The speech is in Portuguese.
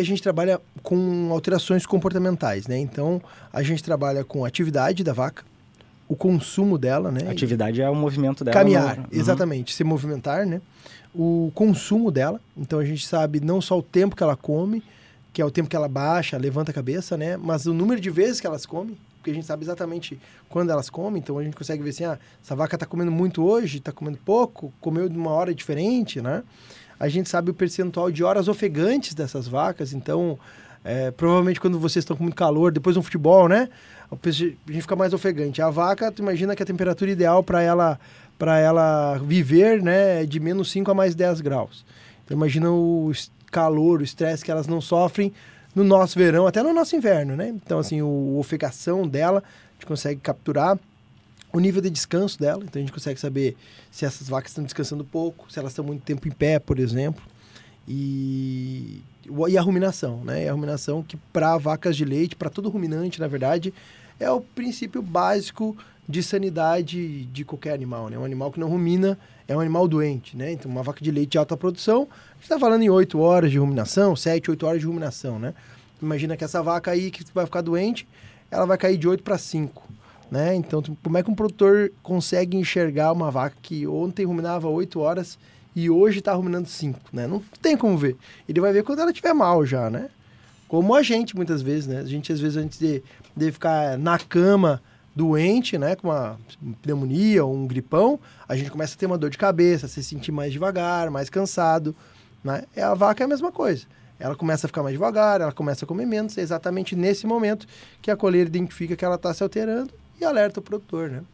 a gente trabalha com alterações comportamentais, né? Então, a gente trabalha com a atividade da vaca, o consumo dela, né? Atividade é o movimento dela. Caminhar, no... uhum. exatamente, se movimentar, né? O consumo dela, então a gente sabe não só o tempo que ela come, que é o tempo que ela baixa, levanta a cabeça, né? Mas o número de vezes que elas comem, porque a gente sabe exatamente quando elas comem, então a gente consegue ver assim, ah, essa vaca está comendo muito hoje, está comendo pouco, comeu de uma hora diferente, né? a gente sabe o percentual de horas ofegantes dessas vacas, então é, provavelmente quando vocês estão com muito calor, depois um futebol, né? A gente fica mais ofegante. A vaca, tu imagina que a temperatura ideal para ela para ela viver, né, é de menos 5 a mais 10 graus. Então imagina o calor, o estresse que elas não sofrem no nosso verão, até no nosso inverno, né? Então assim, o, a ofegação dela a gente consegue capturar o nível de descanso dela, então a gente consegue saber se essas vacas estão descansando pouco, se elas estão muito tempo em pé, por exemplo, e, e a ruminação, né? E a ruminação que para vacas de leite, para todo ruminante, na verdade, é o princípio básico de sanidade de qualquer animal, né? Um animal que não rumina é um animal doente, né? Então, uma vaca de leite de alta produção, a gente está falando em 8 horas de ruminação, 7, 8 horas de ruminação, né? Imagina que essa vaca aí que vai ficar doente, ela vai cair de 8 para 5 né? Então, tipo, como é que um produtor consegue enxergar uma vaca que ontem ruminava 8 horas e hoje está ruminando 5, né? Não tem como ver. Ele vai ver quando ela estiver mal já, né? Como a gente, muitas vezes, né? A gente, às vezes, antes de, de ficar na cama doente, né? Com uma pneumonia ou um gripão, a gente começa a ter uma dor de cabeça, a se sentir mais devagar, mais cansado, né? E a vaca é a mesma coisa ela começa a ficar mais devagar, ela começa a comer menos. É exatamente nesse momento que a coleira identifica que ela está se alterando alerta o produtor, né?